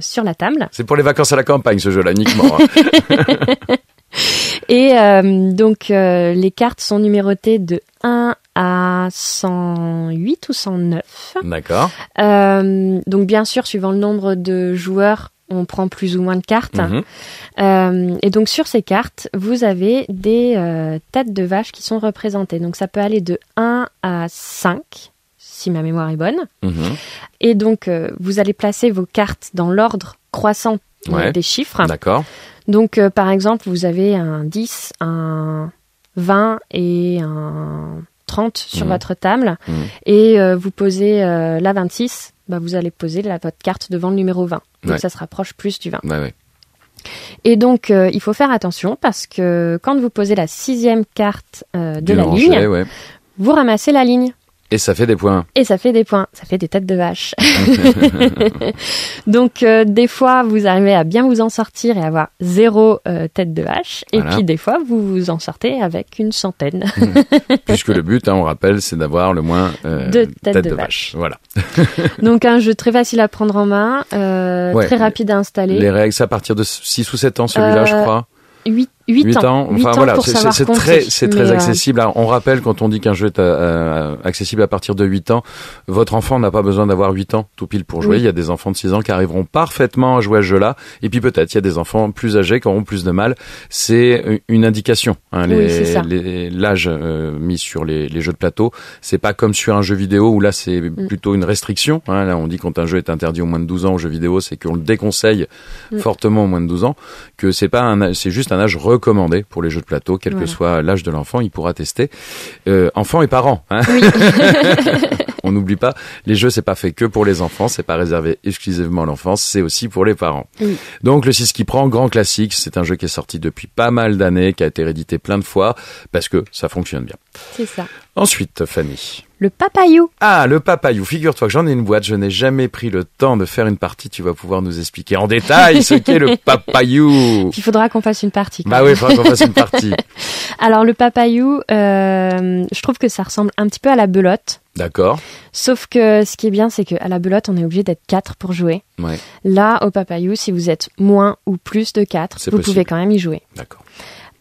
sur la table. C'est pour les vacances à la campagne, ce jeu-là, uniquement. Hein. Et donc, les cartes sont numérotées de 1 à 108 ou 109. D'accord. donc, bien sûr, suivant le nombre de joueurs, on prend plus ou moins de cartes. Mhm. Euh, et donc sur ces cartes, vous avez des euh, têtes de vaches qui sont représentées. Donc ça peut aller de 1 à 5, si ma mémoire est bonne. Mhm. Et donc euh, vous allez placer vos cartes dans l'ordre croissant des chiffres. D'accord. Donc par exemple, vous avez un 10, un 20 et un 30 sur mhm. votre table. Et vous posez la 26 bah, vous allez poser la, votre carte devant le numéro 20. Donc ça se rapproche plus du 20. Et donc, euh, il faut faire attention parce que quand vous posez la sixième carte euh, de la ligne, vous ramassez la ligne. Et ça fait des points. Et ça fait des points. Ça fait des têtes de vache. Donc, euh, des fois, vous arrivez à bien vous en sortir et avoir zéro euh, tête de vache. Et puis, des fois, vous vous en sortez avec une centaine. Hmm. Puisque le but, hein, on rappelle, c'est d'avoir le moins euh, de têtes de, vache. Voilà. Donc, un jeu très facile à prendre en main, très rapide à installer. Les règles, à partir de 6 ou 7 ans, celui-là, je crois. 8 8, ans. Enfin 8 voilà, c'est très, c'est très euh, accessible. On rappelle quand on dit qu'un jeu est euh, euh, accessible à partir de 8 ans, votre enfant n'a pas besoin d'avoir 8 ans tout pile pour jouer. Il y a des enfants de 6 ans qui arriveront parfaitement à jouer à ce jeu-là. Et puis peut-être il y a des enfants plus âgés qui auront plus de mal. C'est une indication. Hein, l'âge mis sur les, les, jeux de plateau, c'est pas comme sur un jeu vidéo où là c'est mm. plutôt une restriction. Hein. Là on dit quand un jeu est interdit au moins de 12 ans au jeu vidéo, c'est qu'on le déconseille mm. fortement au moins de 12 ans. Que c'est pas c'est juste un âge recommandé pour les jeux de plateau, quel que soit l'âge de l'enfant, il pourra tester. Euh, enfants et parents. Hein. On n'oublie pas, les jeux, c'est pas fait que pour les enfants, c'est pas réservé exclusivement à l'enfance, c'est aussi pour les parents. Donc le 6 qui prend, grand classique, c'est un jeu qui est sorti depuis pas mal d'années, qui a été réédité plein de fois, parce que ça fonctionne bien. C'est ça. Ensuite, famille le papayou. Ah, le papayou. Figure-toi que j'en ai une boîte. Je n'ai jamais pris le temps de faire une partie. Tu vas pouvoir nous expliquer en détail ce qu'est le papayou. Il faudra qu'on fasse une partie. Bah oui, il faudra qu'on fasse une partie. Alors, le papayou, euh, je trouve que ça ressemble un petit peu à la belote. D'accord. Sauf que ce qui est bien, c'est qu'à la belote, on est obligé d'être quatre pour jouer. Ouais. Là, au papayou, si vous êtes moins ou plus de 4, vous pouvez quand même y jouer. D'accord.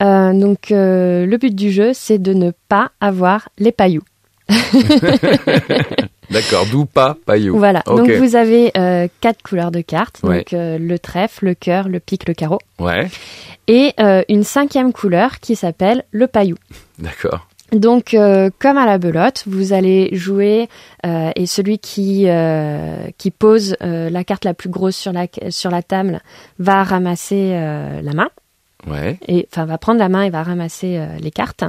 Euh, donc, euh, le but du jeu, c'est de ne pas avoir les pailloux. D'accord, d'où pas Voilà, donc vous avez euh, quatre couleurs de cartes, donc euh, le trèfle, le cœur, le pic, le carreau. Ouais. Et euh, une cinquième couleur qui s'appelle le paillou. D'accord. Donc, comme à la belote, vous allez jouer et celui qui qui pose la carte la plus grosse sur la sur la table va ramasser la main. Et enfin, va prendre la main et va ramasser euh, les cartes.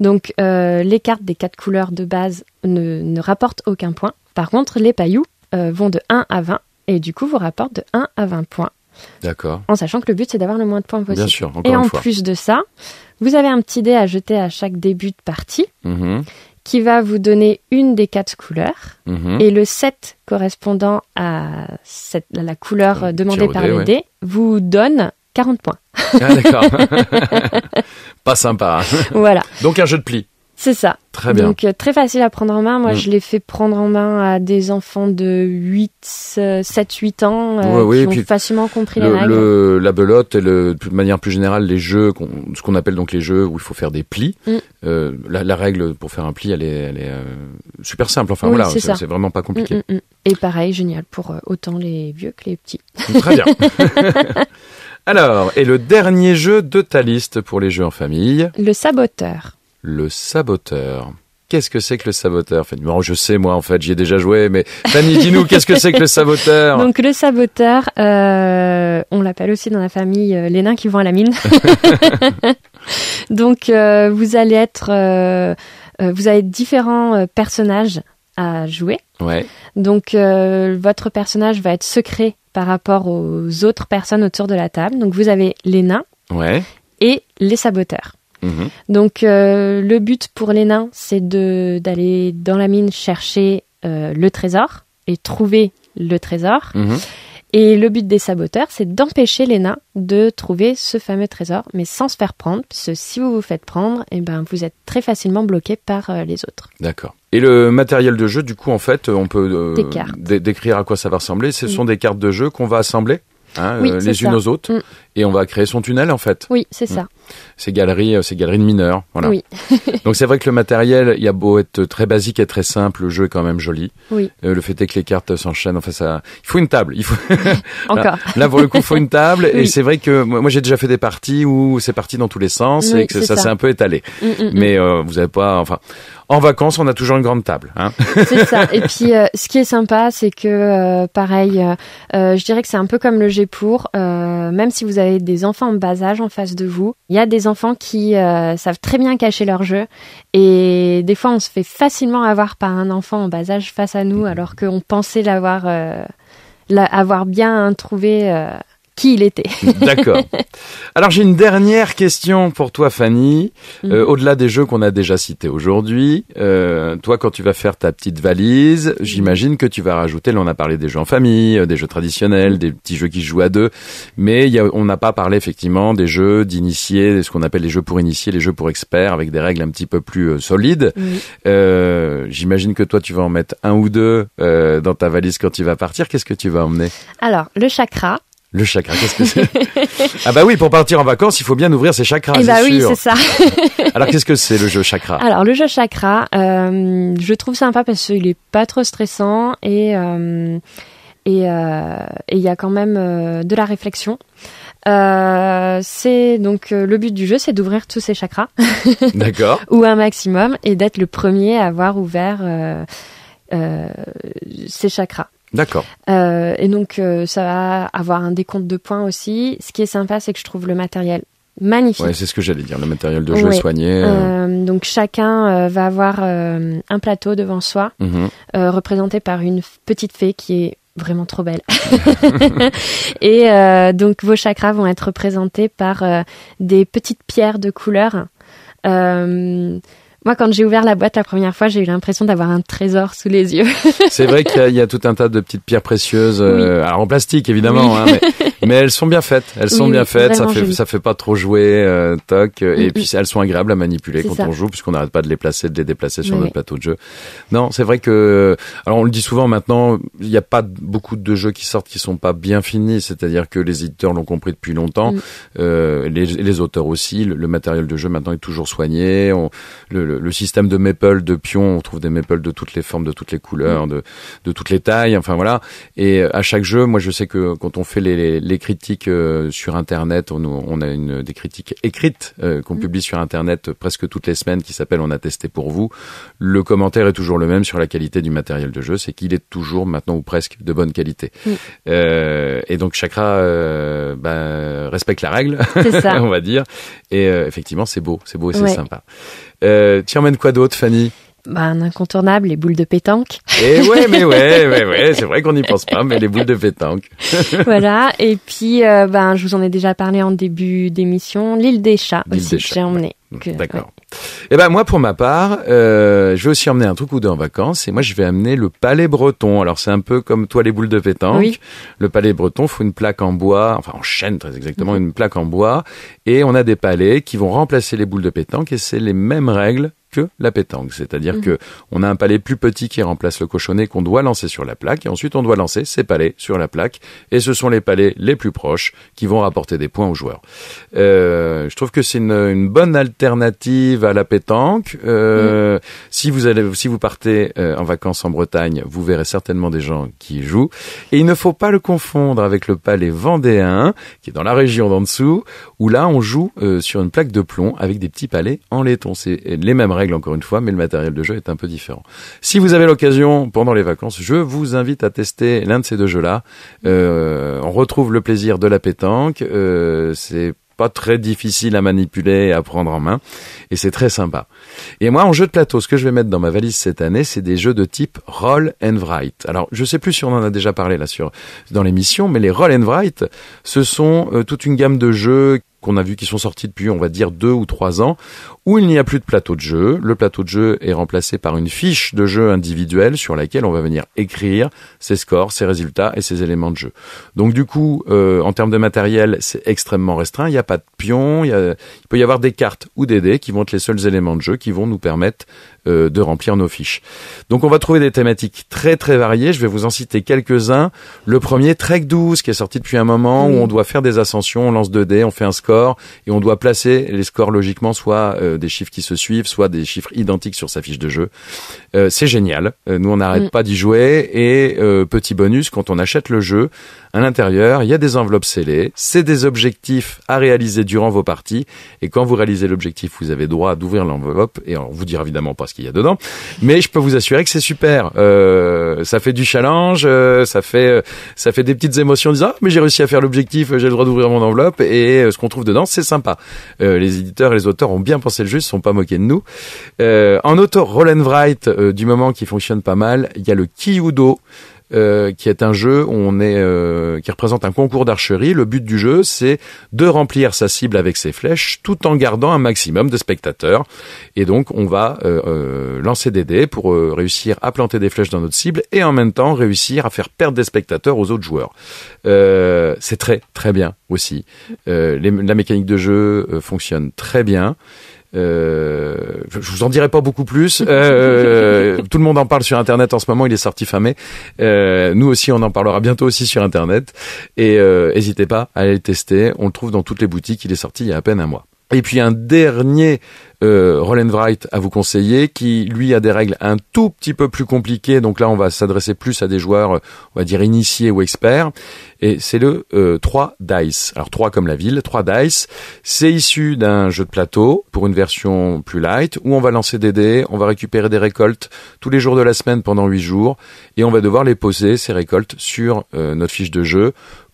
Donc, euh, les cartes des quatre couleurs de base ne, rapportent aucun point. Par contre, les pailloux euh, vont de 1 à 20 et du coup vous rapportent de 1 à 20 points. D'accord. En sachant que le but c'est d'avoir le moins de points possible. Bien sûr, Et en plus de ça, vous avez un petit dé à jeter à chaque début de partie mm-hmm. qui va vous donner une des quatre couleurs mm-hmm. et le 7 correspondant à, la couleur demandée par le dé vous donne 40 points. Ah, d'accord. pas sympa. Hein. Voilà. Donc un jeu de plis C'est ça. Très bien. Donc euh, très facile à prendre en main. Moi, mm. je l'ai fait prendre en main à des enfants de 8, 7, 8 ans euh, oui, qui ont facilement compris le, les la belote et de manière plus générale les jeux, ce qu'on appelle donc les jeux où il faut faire des plis. Mm. Euh, la, règle pour faire un pli, elle est, super simple. Enfin voilà, c'est vraiment pas compliqué. Mm, et pareil, génial pour autant les vieux que les petits. Très bien. Alors, et le dernier jeu de ta liste pour les jeux en famille Le saboteur. Le saboteur. Qu'est-ce que c'est que le saboteur je sais moi en fait, j'y ai déjà joué, mais Fanny, dis-nous qu'est-ce que c'est que le saboteur Donc le saboteur, euh, on l'appelle aussi dans la famille euh, les nains qui vont à la mine. Donc euh, vous allez être, euh, vous avez différents personnages à jouer. Ouais. Donc votre personnage va être secret par rapport aux autres personnes autour de la table. Donc vous avez les nains et les saboteurs. Mhm. Donc euh, le but pour les nains, c'est d'aller dans la mine chercher euh, le trésor et trouver le trésor. Mhm. Et le but des saboteurs, c'est d'empêcher les nains de trouver ce fameux trésor, mais sans se faire prendre, parce que si vous vous faites prendre, eh ben, vous êtes très facilement bloqué par euh, les autres. D'accord. Et le matériel de jeu, du coup, en fait, on peut euh, décrire à quoi ça va ressembler. Ce mm. sont des cartes de jeu qu'on va assembler. Hein, euh, les unes aux autres. Mm et on va créer son tunnel en fait. Oui, c'est mm. ça. Ces galeries, euh, ces galeries de mineurs, voilà. Oui. Donc c'est vrai que le matériel, il y a beau être très basique et très simple, le jeu est quand même joli. Oui. Euh, le fait est que les cartes s'enchaînent, enfin ça, il faut une table. Il faut. Encore. Là pour le coup, il faut une table et c'est vrai que moi j'ai déjà fait des parties où c'est parti dans tous les sens et que ça, s'est un peu étalé. Mm, mm, Mais euh, vous n'avez pas, enfin. En vacances, on a toujours une grande table. Hein c'est ça. Et puis, ce qui est sympa, c'est que, pareil, je dirais que c'est un peu comme le G pour. même si vous avez des enfants en bas âge en face de vous, il y a des enfants qui euh, savent très bien cacher leur jeu. Et des fois, on se fait facilement avoir par un enfant en bas âge face à nous, mhm. alors qu'on pensait l'avoir euh, bien trouvé euh, qui il était. D'accord. Alors j'ai une dernière question pour toi, Fanny. Euh, mhm. Au-delà des jeux qu'on a déjà cités aujourd'hui, euh, toi quand tu vas faire ta petite valise, j'imagine que tu vas rajouter, là on a parlé des jeux en famille, euh, des jeux traditionnels, des petits jeux qui jouent à deux, mais on n'a pas parlé effectivement des jeux d'initiés, ce qu'on appelle les jeux pour initiés, les jeux pour experts, avec des règles un petit peu plus solides. j'imagine que toi tu vas en mettre un ou deux dans ta valise quand tu vas partir. Qu'est-ce que tu vas emmener Alors le chakra. Le chakra, qu'est-ce que c'est Ah bah oui, pour partir en vacances, il faut bien ouvrir ses chakras. Eh bah oui, c'est ça. Alors qu'est-ce que c'est le jeu chakra Alors le jeu chakra, euh, je trouve sympa parce qu'il est pas trop stressant et euh, euh, et il y a quand même de la réflexion. c'est donc le but du jeu, c'est d'ouvrir tous ses chakras. D'accord. Ou un maximum et d'être le premier à avoir ouvert ses chakras. D'accord. Euh, et donc, euh, ça va avoir un décompte de points aussi. Ce qui est sympa, c'est que je trouve le matériel magnifique. Ouais, c'est ce que j'allais dire, le matériel de jeu est soigné. Euh. euh... donc, chacun euh, va avoir un plateau devant soi, mhm. représenté par une petite fée qui est vraiment trop belle. et donc, vos chakras vont être représentés par des petites pierres de couleur. Euh, moi, quand j'ai ouvert la boîte la première fois, j'ai eu l'impression d'avoir un trésor sous les yeux. c'est vrai qu'il y, a tout un tas de petites pierres précieuses, euh, alors en plastique évidemment, hein, mais, elles sont bien faites. Elles sont bien faites. Ça fait ça fait pas trop jouer, euh, toc. Euh, et mm, puis mm. elles sont agréables à manipuler quand on joue, puisqu'on n'arrête pas de les placer, de les déplacer sur notre plateau de jeu. Non, c'est vrai que alors on le dit souvent maintenant, il n'y a pas beaucoup de jeux qui sortent qui sont pas bien finis. C'est-à-dire que les éditeurs l'ont compris depuis longtemps, mm. euh, les, auteurs aussi. Le, le, matériel de jeu maintenant est toujours soigné. On, le, le, système de maple, de pions, on trouve des maples de toutes les formes, de toutes les couleurs, de, toutes les tailles, enfin voilà. Et euh, à chaque jeu, moi je sais que quand on fait les, critiques euh, sur Internet, on, on a une, des critiques écrites euh, qu'on mm. publie sur Internet presque toutes les semaines qui s'appelle On a testé pour vous. Le commentaire est toujours le même sur la qualité du matériel de jeu, c'est qu'il est toujours maintenant ou presque de bonne qualité. Mm. et donc Chakra bah, respecte la règle, on va dire. Et effectivement, c'est beau, c'est beau et c'est sympa. Euh, tu emmènes quoi d'autre, Fanny bah, un incontournable, les boules de pétanque. Et eh ouais, mais ouais, ouais, c'est vrai qu'on n'y pense pas, mais les boules de pétanque. voilà. Et puis, euh, ben, je vous en ai déjà parlé en début d'émission, l'île des chats aussi que j'ai emmené. D'accord. Et eh ben moi, pour ma part, euh, je vais aussi emmener un truc ou deux en vacances. Et moi, je vais amener le Palais Breton. Alors, c'est un peu comme toi les boules de pétanque. Le Palais Breton, faut une plaque en bois, enfin en chêne très exactement, mhm. une plaque en bois. Et on a des palais qui vont remplacer les boules de pétanque. Et c'est les mêmes règles que la pétanque. C'est-à-dire mmh. que on a un palais plus petit qui remplace le cochonnet qu'on doit lancer sur la plaque et ensuite on doit lancer ces palais sur la plaque et ce sont les palais les plus proches qui vont rapporter des points aux joueurs. Euh, je trouve que c'est une, bonne alternative à la pétanque. Euh, mmh. Si vous allez, si vous partez euh, en vacances en Bretagne, vous verrez certainement des gens qui jouent et il ne faut pas le confondre avec le palais vendéen qui est dans la région d'en dessous où là on joue sur une plaque de plomb avec des petits palais en laiton. C'est les mêmes règles encore une fois, mais le matériel de jeu est un peu différent. Si vous avez l'occasion pendant les vacances, je vous invite à tester l'un de ces deux jeux-là. Euh, on retrouve le plaisir de la pétanque. Euh, c'est pas très difficile à manipuler et à prendre en main. Et c'est très sympa. Et moi, en jeu de plateau, ce que je vais mettre dans ma valise cette année, c'est des jeux de type roll and write. Alors, je sais plus si on en a déjà parlé là sur, dans l'émission, mais les roll and write, ce sont euh, toute une gamme de jeux qu'on a vu qui sont sortis depuis, on va dire, deux ou trois ans, où il n'y a plus de plateau de jeu. Le plateau de jeu est remplacé par une fiche de jeu individuelle sur laquelle on va venir écrire ses scores, ses résultats et ses éléments de jeu. Donc du coup, euh, en termes de matériel, c'est extrêmement restreint. Il n'y a pas de pion. il peut y avoir des cartes ou des dés qui vont être les seuls éléments de jeu qui vont nous permettre euh, de remplir nos fiches. Donc on va trouver des thématiques très très variées. Je vais vous en citer quelques-uns. Le premier, Trek 12, qui est sorti depuis un moment, où on doit faire des ascensions, on lance 2D, on fait un score, et on doit placer les scores logiquement, soit euh, des chiffres qui se suivent, soit des chiffres identiques sur sa fiche de jeu. Euh, c'est génial. nous, on n'arrête mm. pas d'y jouer. Et petit bonus, quand on achète le jeu, à l'intérieur, il y a des enveloppes scellées, c'est des objectifs à réaliser durant vos parties, et quand vous réalisez l'objectif, vous avez droit d'ouvrir l'enveloppe, et on vous dira évidemment pas ce qu'il y a dedans, mais je peux vous assurer que c'est super. Euh, ça fait du challenge, euh, ça fait euh, ça fait des petites émotions en disant ah, mais j'ai réussi à faire l'objectif, j'ai le droit d'ouvrir mon enveloppe, et euh, ce qu'on trouve dedans, c'est sympa. Euh, les éditeurs et les auteurs ont bien pensé le juste, sont pas moqués de nous. en auteur Roland Wright, du moment qui fonctionne pas mal, il y a le Kiudo. Euh, qui est un jeu où on est, euh, qui représente un concours d'archerie. Le but du jeu, c'est de remplir sa cible avec ses flèches, tout en gardant un maximum de spectateurs. Et donc, on va euh, lancer des dés pour réussir à planter des flèches dans notre cible et en même temps réussir à faire perdre des spectateurs aux autres joueurs. c'est très très bien aussi. la mécanique de jeu fonctionne très bien. Euh, je je vous en dirai pas beaucoup plus. Euh, tout le monde en parle sur Internet en ce moment. Il est sorti fin euh, nous aussi, on en parlera bientôt aussi sur Internet. Et n'hésitez pas à aller le tester. On le trouve dans toutes les boutiques. Il est sorti il y a à peine un mois. Et puis un dernier euh, Roland Wright à vous conseiller, qui lui a des règles un tout petit peu plus compliquées. Donc là, on va s'adresser plus à des joueurs, on va dire initiés ou experts. Et c'est le 3 euh, Dice. Alors 3 comme la ville, 3 Dice. C'est issu d'un jeu de plateau pour une version plus light, où on va lancer des dés, on va récupérer des récoltes tous les jours de la semaine pendant 8 jours, et on va devoir les poser, ces récoltes, sur euh, notre fiche de jeu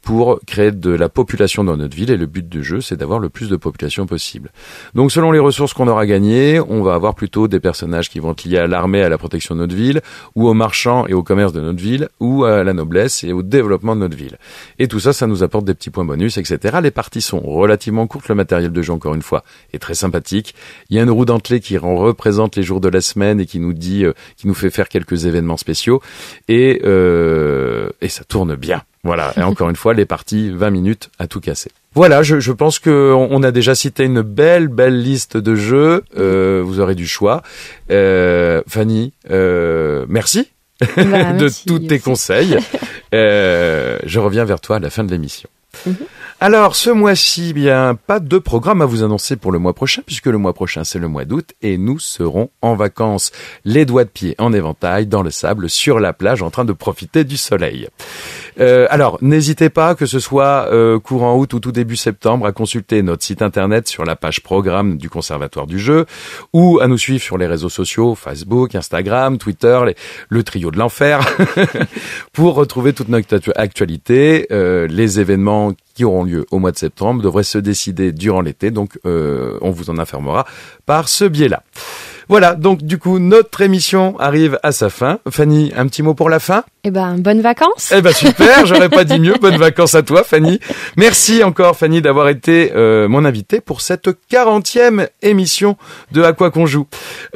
pour créer de la population dans notre ville et le but du jeu c'est d'avoir le plus de population possible. Donc selon les ressources qu'on aura gagnées, on va avoir plutôt des personnages qui vont être liés à l'armée, à la protection de notre ville, ou aux marchands et au commerce de notre ville, ou à la noblesse et au développement de notre ville. Et tout ça, ça nous apporte des petits points bonus, etc. Les parties sont relativement courtes, le matériel de jeu encore une fois est très sympathique. Il y a une roue dentelée qui représente les jours de la semaine et qui nous dit, euh, qui nous fait faire quelques événements spéciaux et euh, ça tourne bien. Voilà. Et encore une fois, les parties 20 minutes à tout casser. Voilà, je, pense que on a déjà cité une belle, belle liste de jeux. Euh, vous aurez du choix. Euh, Fanny, euh, bah, merci de tous tes conseils. Euh, je reviens vers toi à la fin de l'émission. Mhm. Alors, ce mois-ci, eh bien, pas de programme à vous annoncer pour le mois prochain, puisque le mois prochain, c'est le mois d'août, et nous serons en vacances, les doigts de pied en éventail, dans le sable, sur la plage, en train de profiter du soleil. Euh, alors, n'hésitez pas, que ce soit euh, courant août ou tout début septembre, à consulter notre site internet sur la page programme du Conservatoire du Jeu ou à nous suivre sur les réseaux sociaux, Facebook, Instagram, Twitter, le trio de l'enfer, pour retrouver toute notre actualité. Euh, les événements qui auront lieu au mois de septembre devraient se décider durant l'été, donc on vous en informera par ce biais-là. Voilà, donc du coup, notre émission arrive à sa fin. Fanny, un petit mot pour la fin eh ben, bonnes vacances. Eh ben super, j'aurais pas dit mieux. Bonnes vacances à toi, Fanny. Merci encore, Fanny, d'avoir été euh, mon invité pour cette 40e émission de À quoi qu'on joue.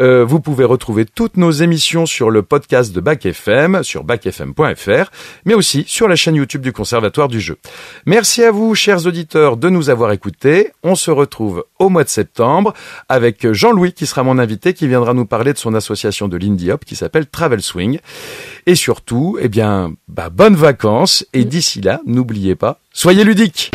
Euh, vous pouvez retrouver toutes nos émissions sur le podcast de Bac FM, sur bacfm.fr, mais aussi sur la chaîne YouTube du Conservatoire du Jeu. Merci à vous, chers auditeurs, de nous avoir écoutés. On se retrouve au mois de septembre avec Jean-Louis, qui sera mon invité, qui viendra nous parler de son association de l'Indie Hop, qui s'appelle Travel Swing. Et surtout, eh bien, bah, bonnes vacances. Et mm. d'ici là, n'oubliez pas, soyez ludiques.